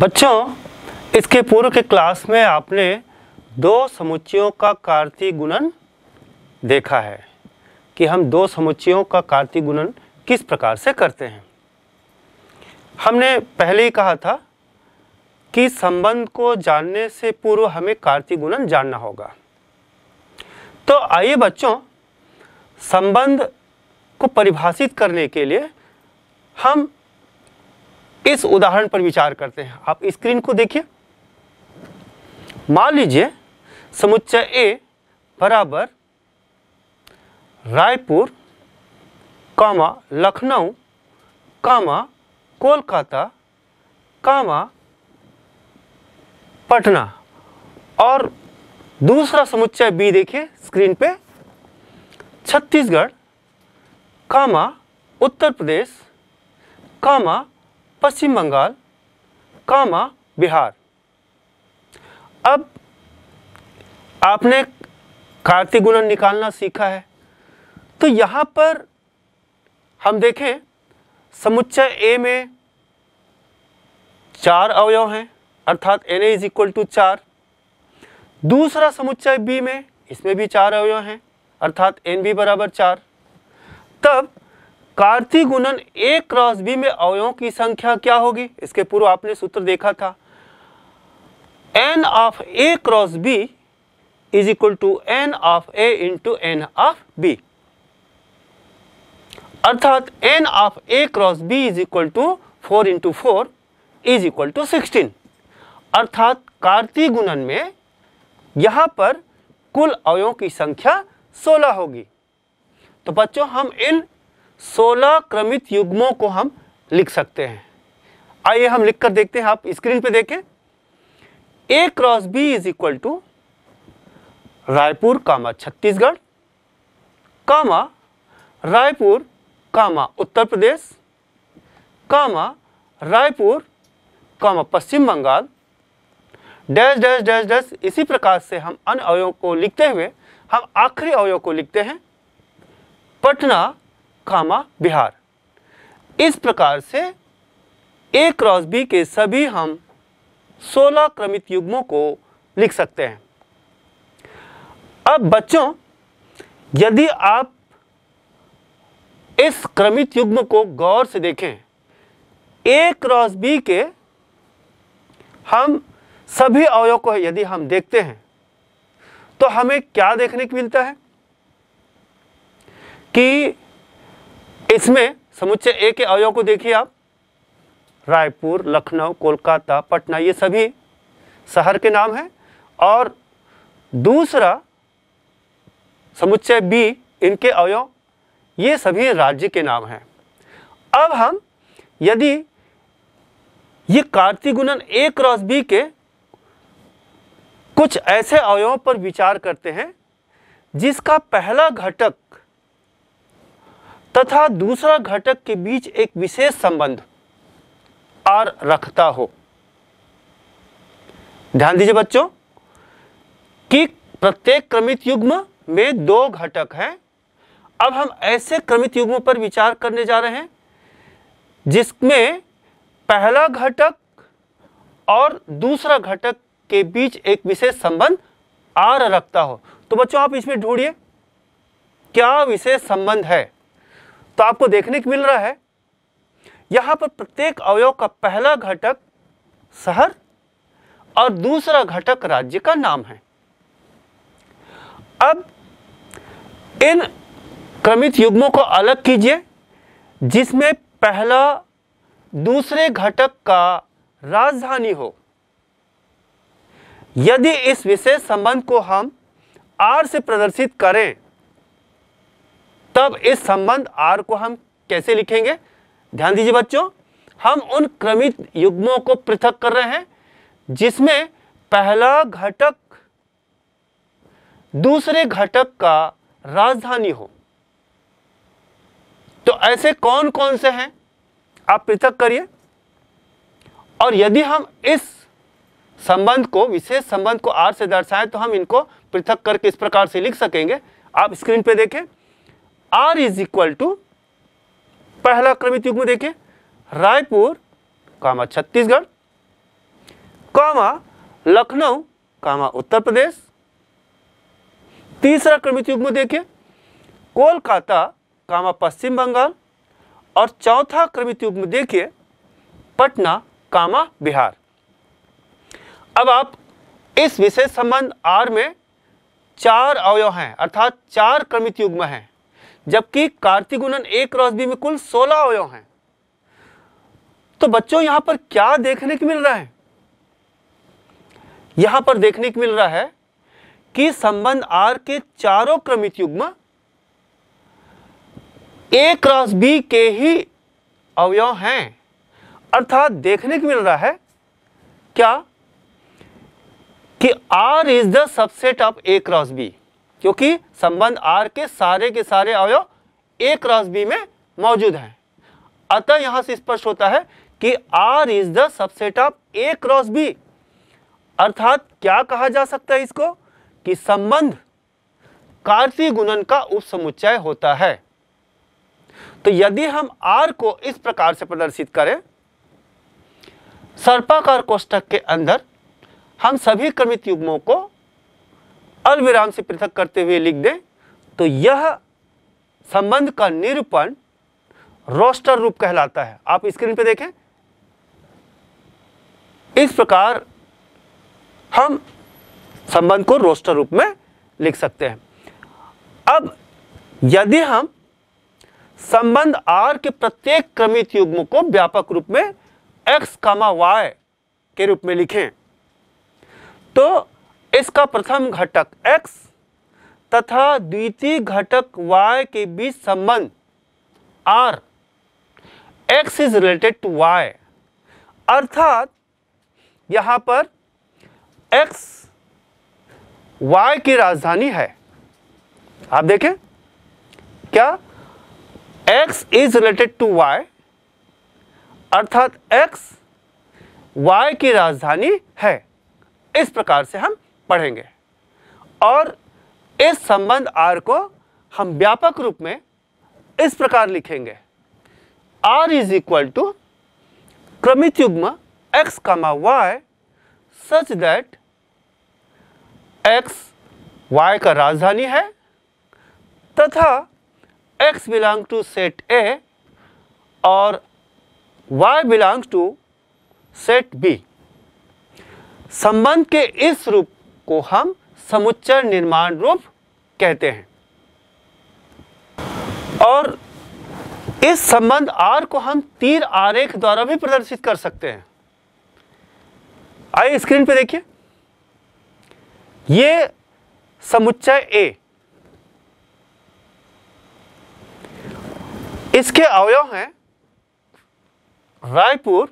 बच्चों इसके पूर्व के क्लास में आपने दो समुच्चयों का कार्तिक गुणन देखा है कि हम दो समुच्चयों का कार्तिक गुणन किस प्रकार से करते हैं हमने पहले ही कहा था कि संबंध को जानने से पूर्व हमें कार्तिक गुणन जानना होगा तो आइए बच्चों संबंध को परिभाषित करने के लिए हम इस उदाहरण पर विचार करते हैं आप स्क्रीन को देखिए मान लीजिए समुच्चय ए बराबर रायपुर कामा लखनऊ कामा कोलकाता कामा पटना और दूसरा समुच्चय बी देखिए स्क्रीन पे छत्तीसगढ़ कामा उत्तर प्रदेश कामा पश्चिम बंगाल कामा बिहार अब आपने कार्तिक गुणन निकालना सीखा है तो यहाँ पर हम देखें समुच्चय ए में चार अवयव हैं अर्थात n A is equal to चार दूसरा समुच्चय बी में इसमें भी चार अवयव हैं अर्थात एन बी बराबर चार तब कार्ती गुणन ए क्रॉस बी में अवयवों की संख्या क्या होगी इसके पूर्व आपने सूत्र देखा था n of A cross B is equal to n of A into n of B अर्थात n of A cross B is equal to four into four is equal to sixteen अर्थात कार्ती गुणन में यहां पर कुल अवयों की संख्या सोलह होगी तो बच्चों हम इन सोलह क्रमित युग्मों को हम लिख सकते हैं आइए हम लिख कर देखते हैं आप स्क्रीन पे देखें A cross B is equal to Raipur comma Chhattisgarh comma Raipur comma Uttar Pradesh comma Raipur comma Paschim Bangal dash dash dash dash इसी प्रकार से हम अन्य अवयों को लिखते हुए हम आखिरी अवयों को लिखते हैं पटना कामा बिहार इस प्रकार से ए क्रॉस बी के सभी हम 16 क्रमित युग्मों को लिख सकते हैं अब बच्चों यदि आप इस क्रमित युग्म को गौर से देखें ए क्रॉस बी के हम सभी अवयव को यदि हम देखते हैं तो हमें क्या देखने को मिलता है कि इसमें समुच्चय ए के अवयव को देखिए आप रायपुर लखनऊ कोलकाता पटना ये सभी शहर के नाम हैं और दूसरा समुच्चय बी इनके अवयव ये सभी राज्य के नाम हैं अब हम यदि ये कार्तिगुणन ए क्रॉस बी के कुछ ऐसे अवयवों पर विचार करते हैं जिसका पहला घटक तथा दूसरा घटक के बीच एक विशेष संबंध आर रखता हो ध्यान दीजिए बच्चों कि प्रत्येक क्रमित युग्म में दो घटक हैं अब हम ऐसे क्रमित युग्म पर विचार करने जा रहे हैं जिसमें पहला घटक और दूसरा घटक के बीच एक विशेष संबंध आर रखता हो तो बच्चों आप इसमें ढूंढिए क्या विशेष संबंध है तो आपको देखने को मिल रहा है यहां पर प्रत्येक अवयव का पहला घटक शहर और दूसरा घटक राज्य का नाम है अब इन क्रमित युग्मों को अलग कीजिए जिसमें पहला दूसरे घटक का राजधानी हो यदि इस विशेष संबंध को हम आर से प्रदर्शित करें तब इस संबंध आर को हम कैसे लिखेंगे ध्यान दीजिए बच्चों हम उन क्रमित युग्मों को पृथक कर रहे हैं जिसमें पहला घटक दूसरे घटक का राजधानी हो तो ऐसे कौन कौन से हैं आप पृथक करिए और यदि हम इस संबंध को विशेष संबंध को आर से दर्शाएं तो हम इनको पृथक करके इस प्रकार से लिख सकेंगे आप स्क्रीन पे देखें आर इज इक्वल टू पहला क्रमित युग्म देखें रायपुर कामा छत्तीसगढ़ कामा लखनऊ कामा उत्तर प्रदेश तीसरा क्रमित युग्म देखें कोलकाता कामा पश्चिम बंगाल और चौथा क्रमित युग्म देखिए पटना कामा बिहार अब आप इस विशेष संबंध आर में चार अवयव हैं अर्थात चार क्रमित युग्म हैं जबकि कार्तिक गुणन ए क्रॉस बी में कुल 16 अवयव हैं तो बच्चों यहां पर क्या देखने को मिल रहा है यहां पर देखने को मिल रहा है कि संबंध आर के चारों क्रमित युग्म ए क्रॉस बी के ही अवयव हैं अर्थात देखने को मिल रहा है क्या कि R is the subset of A cross B क्योंकि संबंध आर के सारे के सारे अवयव ए क्रॉस बी में मौजूद हैं अतः यहां से स्पष्ट होता है कि R is the subset of A cross B अर्थात क्या कहा जा सकता है इसको कि संबंध कार्तीय गुणन का उपसमुच्चय होता है तो यदि हम आर को इस प्रकार से प्रदर्शित करें सर्पाकार कोष्टक के अंदर हम सभी क्रमित युग्मों को अल्पविराम से पृथक करते हुए लिख दें तो यह संबंध का निरूपण रोस्टर रूप कहलाता है आप स्क्रीन पे देखें इस प्रकार हम संबंध को रोस्टर रूप में लिख सकते हैं अब यदि हम संबंध आर के प्रत्येक क्रमित युग्म को व्यापक रूप में एक्स कामा वाई के रूप में लिखें तो इसका प्रथम घटक x तथा द्वितीय घटक y के बीच संबंध r x is related to y अर्थात यहां पर x y की राजधानी है आप देखें क्या x is related to y अर्थात x y की राजधानी है इस प्रकार से हम पढ़ेंगे और इस संबंध आर को हम व्यापक रूप में इस प्रकार लिखेंगे आर इज इक्वल टू क्रमित युग्म x comma y such that x y का राजधानी है तथा x belong to set A और y belong to set B संबंध के इस रूप को हम समुच्चय निर्माण रूप कहते हैं और इस संबंध आर को हम तीर आरेख द्वारा भी प्रदर्शित कर सकते हैं आइए स्क्रीन पे देखिए ये समुच्चय ए इसके अवयव हैं रायपुर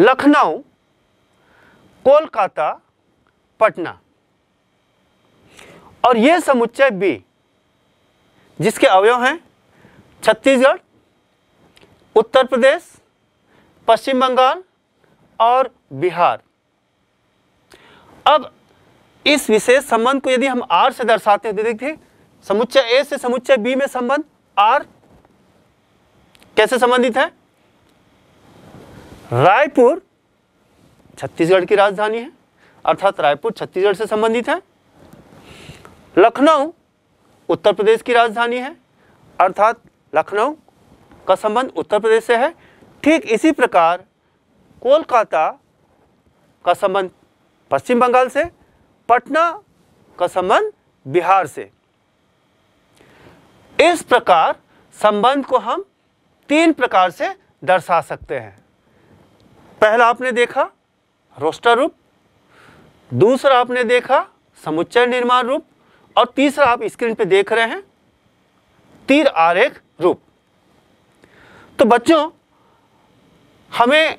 लखनऊ कोलकाता पटना और ये समुच्चय बी जिसके अवयव हैं छत्तीसगढ़ उत्तर प्रदेश पश्चिम बंगाल और बिहार अब इस विशेष संबंध को यदि हम आर से दर्शाते हैं तो देखिए समुच्चय ए से समुच्चय बी में संबंध आर कैसे संबंधित है रायपुर छत्तीसगढ़ की राजधानी है अर्थात रायपुर छत्तीसगढ़ से संबंधित है लखनऊ उत्तर प्रदेश की राजधानी है अर्थात लखनऊ का संबंध उत्तर प्रदेश से है ठीक इसी प्रकार कोलकाता का संबंध पश्चिम बंगाल से पटना का संबंध बिहार से इस प्रकार संबंध को हम तीन प्रकार से दर्शा सकते हैं पहला आपने देखा रोस्टर रूप दूसरा आपने देखा समुच्चय निर्माण रूप और तीसरा आप स्क्रीन पे देख रहे हैं तीर आरेख रूप तो बच्चों हमें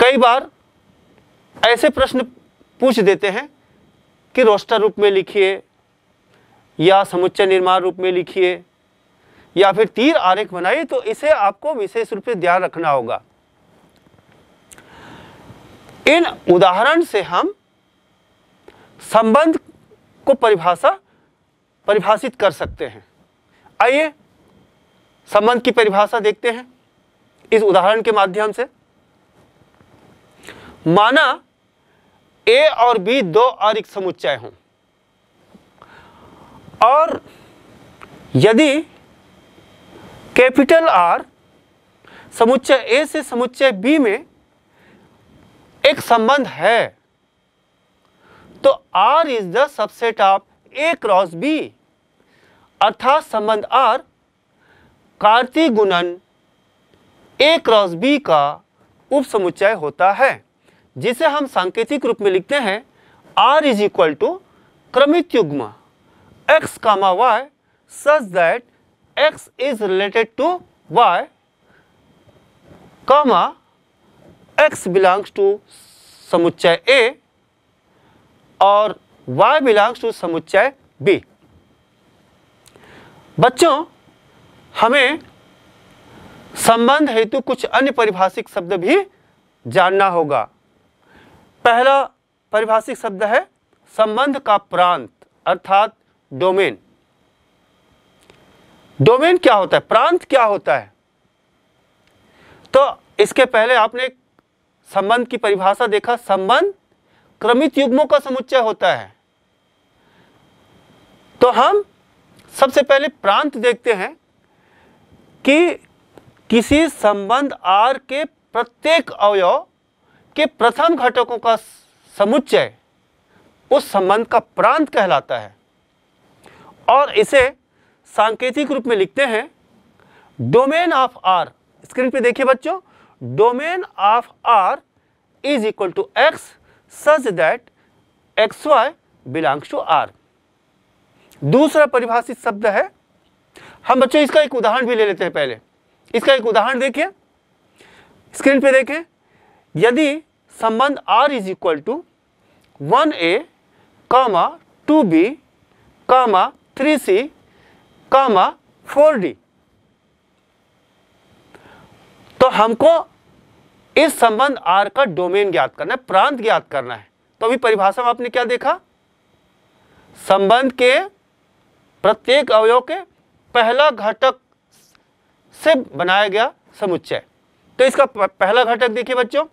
कई बार ऐसे प्रश्न पूछ देते हैं कि रोस्टर रूप में लिखिए या समुच्चय निर्माण रूप में लिखिए या फिर तीर आरेख बनाइए तो इसे आपको विशेष रूप से ध्यान रखना होगा इन उदाहरण से हम संबंध को परिभाषा परिभाषित कर सकते हैं आइए संबंध की परिभाषा देखते हैं इस उदाहरण के माध्यम से माना ए और बी दो एक समुच्चय हों और यदि कैपिटल आर समुच्चय ए से समुच्चय बी में एक संबंध है तो R is the subset of A cross B अर्थात संबंध R कार्तिक गुणन A क्रॉस B का उपसमुच्चय होता है जिसे हम सांकेतिक रूप में लिखते हैं R इज इक्वल टू क्रमित युग्म x comma y such that x is related to y comma x belongs to समुच्चय ए और y बिलोंग्स टू समुच्चय b बच्चों हमें संबंध हेतु कुछ अन्य परिभाषिक शब्द भी जानना होगा पहला परिभाषिक शब्द है संबंध का प्रांत अर्थात डोमेन डोमेन क्या होता है प्रांत क्या होता है तो इसके पहले आपने संबंध की परिभाषा देखा संबंध क्रमित युग्मों का समुच्चय होता है तो हम सबसे पहले प्रांत देखते हैं कि किसी संबंध आर के प्रत्येक अवयव के प्रथम घटकों का समुच्चय उस संबंध का प्रांत कहलाता है और इसे सांकेतिक रूप में लिखते हैं डोमेन ऑफ आर स्क्रीन पे देखिए बच्चों domain of R is equal to x such that xy belongs to R. दूसरा परिभाषित शब्द है हम बच्चों इसका एक उदाहरण भी ले लेते हैं पहले इसका एक उदाहरण देखिए स्क्रीन पे देखें यदि संबंध R is equal to one A comma two B comma three C comma four D हमको इस संबंध आर का डोमेन ज्ञात करना है प्रांत ज्ञात करना है तो अभी परिभाषा में आपने क्या देखा संबंध के प्रत्येक अवयव के पहला घटक से बनाया गया समुच्चय तो इसका पहला घटक देखिए बच्चों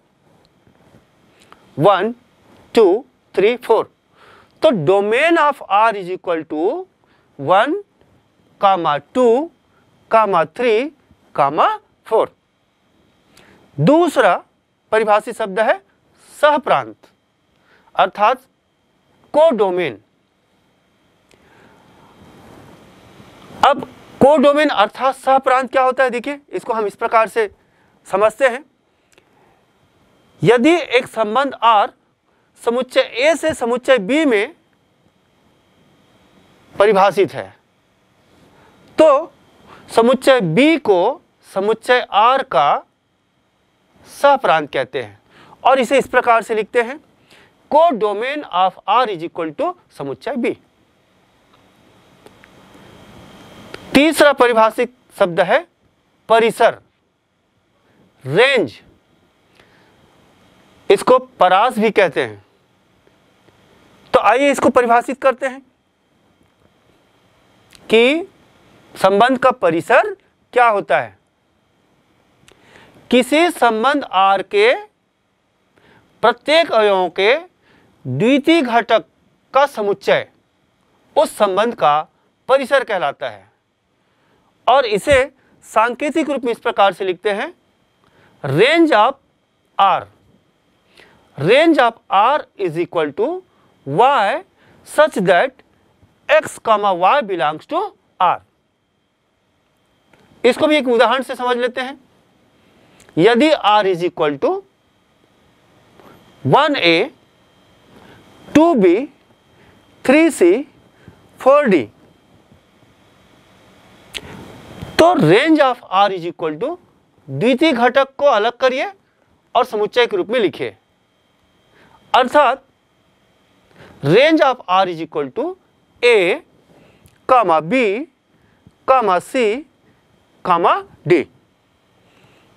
वन टू थ्री फोर तो domain of R is equal to one comma two comma three comma four दूसरा परिभाषित शब्द है सहप्रांत अर्थात को डोमेन अब को डोमेन अर्थात सहप्रांत क्या होता है देखिए इसको हम इस प्रकार से समझते हैं यदि एक संबंध आर समुच्चय ए से समुच्चय बी में परिभाषित है तो समुच्चय बी को समुच्चय आर का सप्रांत कहते हैं और इसे इस प्रकार से लिखते हैं को domain of R is equal to समुच्चय बी तीसरा परिभाषित शब्द है परिसर रेंज इसको परास भी कहते हैं तो आइए इसको परिभाषित करते हैं कि संबंध का परिसर क्या होता है किसी संबंध आर के प्रत्येक अवयों के द्वितीय घटक का समुच्चय उस संबंध का परिसर कहलाता है और इसे सांकेतिक रूप में इस प्रकार से लिखते हैं range of R range of R is equal to y such that x comma y belongs to R इसको भी एक उदाहरण से समझ लेते हैं यदि R is equal to one A two B three C four D तो range of R is equal to द्वितीय घटक को अलग करिए और समुच्चय के रूप में लिखिए अर्थात range of R is equal to A comma B comma C comma D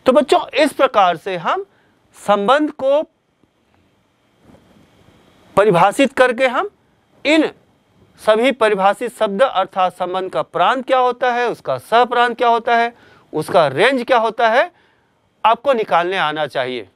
तो बच्चों इस प्रकार से हम संबंध को परिभाषित करके हम इन सभी परिभाषित शब्द अर्थात संबंध का प्रांत क्या होता है उसका सह प्रांत क्या होता है उसका रेंज क्या होता है आपको निकालने आना चाहिए